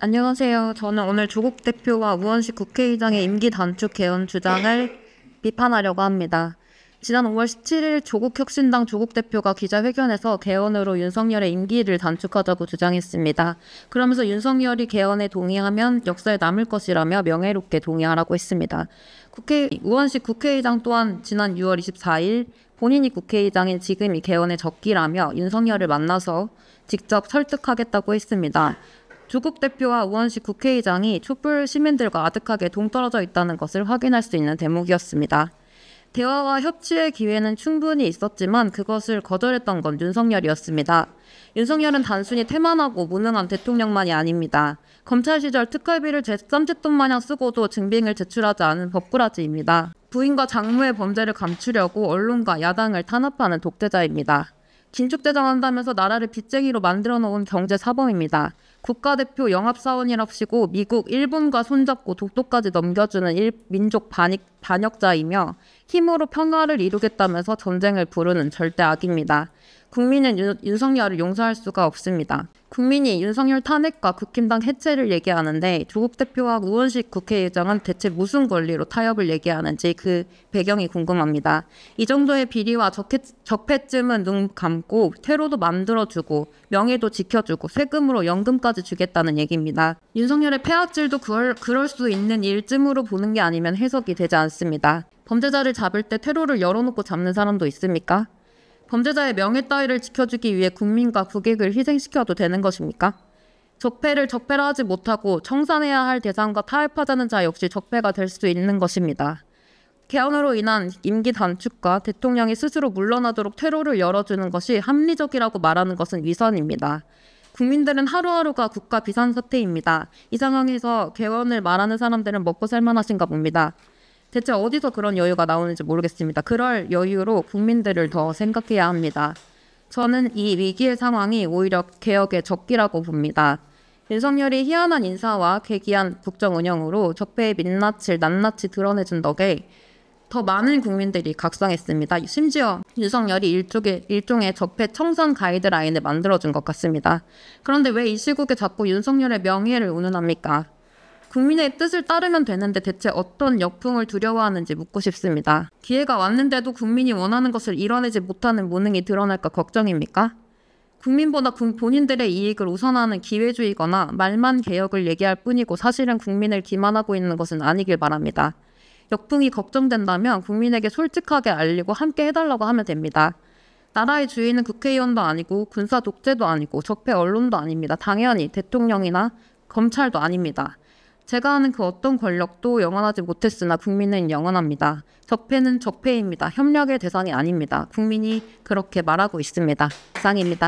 안녕하세요. 저는 오늘 조국 대표와 우원식 국회의장의 임기 단축 개헌 주장을 비판하려고 합니다. 지난 5월 17일 조국 혁신당 조국 대표가 기자회견에서 개헌으로 윤석열의 임기를 단축하자고 주장했습니다. 그러면서 윤석열이 개헌에 동의하면 역사에 남을 것이라며 명예롭게 동의하라고 했습니다. 국회 우원식 국회의장 또한 지난 6월 24일 본인이 국회의장인 지금이 개헌의 적기라며 윤석열을 만나서 직접 설득하겠다고 했습니다. 조국 대표와 우원식 국회의장이 촛불 시민들과 아득하게 동떨어져 있다는 것을 확인할 수 있는 대목이었습니다. 대화와 협치의 기회는 충분히 있었지만 그것을 거절했던 건 윤석열이었습니다. 윤석열은 단순히 태만하고 무능한 대통령만이 아닙니다. 검찰 시절 특활비를 제3제돈 마냥 쓰고도 증빙을 제출하지 않은 법꾸라지입니다. 부인과 장모의 범죄를 감추려고 언론과 야당을 탄압하는 독재자입니다. 긴축대장한다면서 나라를 빚쟁이로 만들어 놓은 경제 사범입니다. 국가대표 영합사원이랍시고 미국, 일본과 손잡고 독도까지 넘겨주는 일, 민족 반익, 반역자이며 힘으로 평화를 이루겠다면서 전쟁을 부르는 절대 악입니다. 국민은 유, 윤석열을 용서할 수가 없습니다. 국민이 윤석열 탄핵과 국힘당 해체를 얘기하는데 조국 대표와 우원식 국회의장은 대체 무슨 권리로 타협을 얘기하는지 그 배경이 궁금합니다. 이 정도의 비리와 적해, 적폐쯤은 눈 감고 테러도 만들어주고 명예도 지켜주고 세금으로 연금까지 주겠다는 얘기입니다. 윤석열의 폐하질도 그럴, 그럴 수 있는 일쯤으로 보는 게 아니면 해석이 되지 않습니다. 범죄자를 잡을 때 테러를 열어놓고 잡는 사람도 있습니까? 범죄자의 명예 따위를 지켜주기 위해 국민과 국익을 희생시켜도 되는 것입니까? 적폐를 적폐라 하지 못하고 청산해야 할 대상과 타협하자는 자 역시 적폐가 될 수 있는 것입니다. 개헌으로 인한 임기 단축과 대통령이 스스로 물러나도록 퇴로를 열어주는 것이 합리적이라고 말하는 것은 위선입니다. 국민들은 하루하루가 국가 비상 사태입니다. 이 상황에서 개헌을 말하는 사람들은 먹고 살 만하신가 봅니다. 대체 어디서 그런 여유가 나오는지 모르겠습니다. 그럴 여유로 국민들을 더 생각해야 합니다. 저는 이 위기의 상황이 오히려 개혁의 적기라고 봅니다. 윤석열이 희한한 인사와 괴기한 국정 운영으로 적폐의 민낯을 낱낱이 드러내준 덕에 더 많은 국민들이 각성했습니다. 심지어 윤석열이 일종의, 일종의 적폐 청산 가이드라인을 만들어준 것 같습니다. 그런데 왜 이 시국에 자꾸 윤석열의 명예를 운운합니까? 국민의 뜻을 따르면 되는데 대체 어떤 역풍을 두려워하는지 묻고 싶습니다. 기회가 왔는데도 국민이 원하는 것을 이뤄내지 못하는 무능이 드러날까 걱정입니까? 국민보다 본인들의 이익을 우선하는 기회주의거나 말만 개혁을 얘기할 뿐이고 사실은 국민을 기만하고 있는 것은 아니길 바랍니다. 역풍이 걱정된다면 국민에게 솔직하게 알리고 함께 해달라고 하면 됩니다. 나라의 주인은 국회의원도 아니고 군사 독재도 아니고 적폐 언론도 아닙니다. 당연히 대통령이나 검찰도 아닙니다. 제가 아는그 어떤 권력도 영원하지 못했으나 국민은 영원합니다. 적폐는 적폐입니다. 협력의 대상이 아닙니다. 국민이 그렇게 말하고 있습니다. 이상입니다.